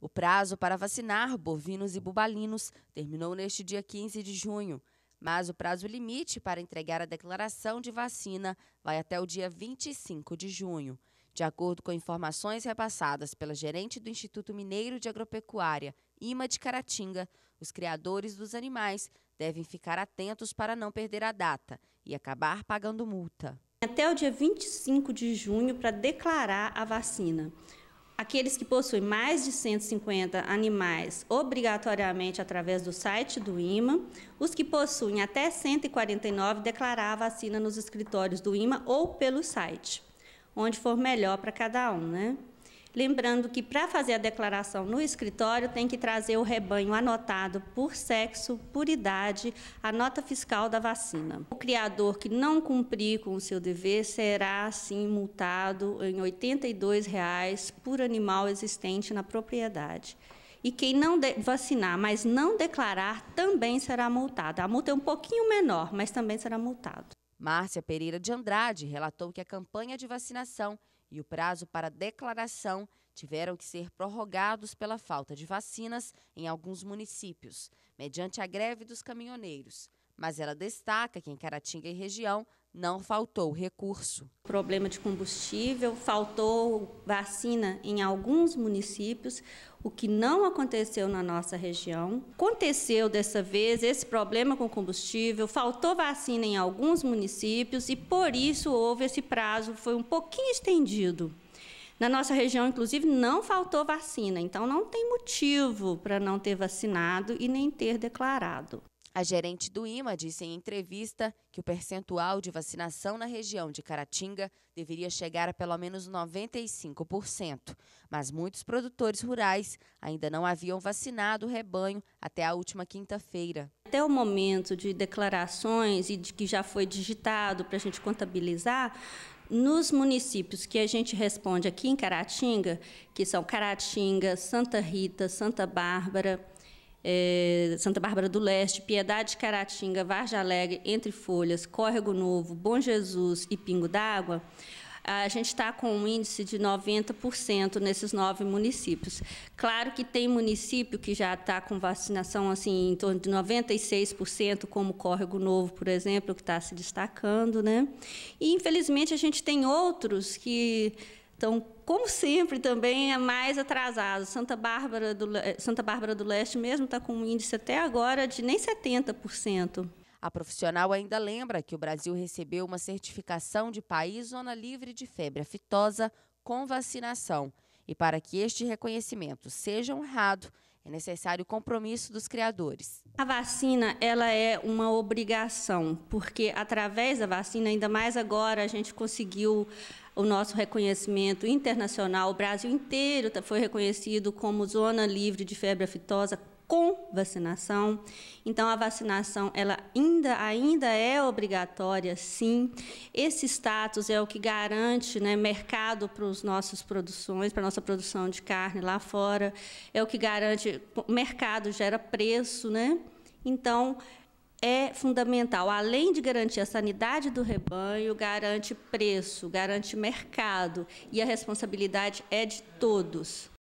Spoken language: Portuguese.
O prazo para vacinar bovinos e bubalinos terminou neste dia 15 de junho, mas o prazo limite para entregar a declaração de vacina vai até o dia 25 de junho. De acordo com informações repassadas pela gerente do Instituto Mineiro de Agropecuária, Ima de Caratinga, os criadores dos animais devem ficar atentos para não perder a data e acabar pagando multa. Até o dia 25 de junho para declarar a vacina. Aqueles que possuem mais de 150 animais, obrigatoriamente através do site do IMA. Os que possuem até 149, declarar a vacina nos escritórios do IMA ou pelo site, onde for melhor para cada um, né? Lembrando que para fazer a declaração no escritório tem que trazer o rebanho anotado por sexo, por idade, a nota fiscal da vacina. O criador que não cumprir com o seu dever será sim multado em R$ 82 reais por animal existente na propriedade. E quem não vacinar, mas não declarar, também será multado. A multa é um pouquinho menor, mas também será multado. Márcia Pereira de Andrade relatou que a campanha de vacinação e o prazo para declaração tiveram que ser prorrogados pela falta de vacinas em alguns municípios, mediante a greve dos caminhoneiros mas ela destaca que em Caratinga e região não faltou recurso. Problema de combustível, faltou vacina em alguns municípios, o que não aconteceu na nossa região. Aconteceu dessa vez esse problema com combustível, faltou vacina em alguns municípios e por isso houve esse prazo, foi um pouquinho estendido. Na nossa região, inclusive, não faltou vacina, então não tem motivo para não ter vacinado e nem ter declarado. A gerente do IMA disse em entrevista que o percentual de vacinação na região de Caratinga deveria chegar a pelo menos 95%, mas muitos produtores rurais ainda não haviam vacinado o rebanho até a última quinta-feira. Até o momento de declarações e de que já foi digitado para a gente contabilizar, nos municípios que a gente responde aqui em Caratinga, que são Caratinga, Santa Rita, Santa Bárbara, é, Santa Bárbara do Leste, Piedade, Caratinga, Varja Alegre, Entre Folhas, Córrego Novo, Bom Jesus e Pingo d'Água, a gente está com um índice de 90% nesses nove municípios. Claro que tem município que já está com vacinação assim em torno de 96%, como Córrego Novo, por exemplo, que está se destacando, né? E infelizmente a gente tem outros que então, como sempre, também é mais atrasado. Santa Bárbara do, eh, Santa Bárbara do Leste mesmo está com um índice até agora de nem 70%. A profissional ainda lembra que o Brasil recebeu uma certificação de país zona livre de febre aftosa com vacinação. E para que este reconhecimento seja honrado, é necessário o compromisso dos criadores. A vacina, ela é uma obrigação, porque através da vacina, ainda mais agora, a gente conseguiu o nosso reconhecimento internacional. O Brasil inteiro foi reconhecido como zona livre de febre aftosa com vacinação. Então a vacinação ela ainda, ainda é obrigatória, sim. Esse status é o que garante né, mercado para os nossas produções, para nossa produção de carne lá fora. É o que garante mercado gera preço, né? Então é fundamental, além de garantir a sanidade do rebanho, garante preço, garante mercado e a responsabilidade é de todos.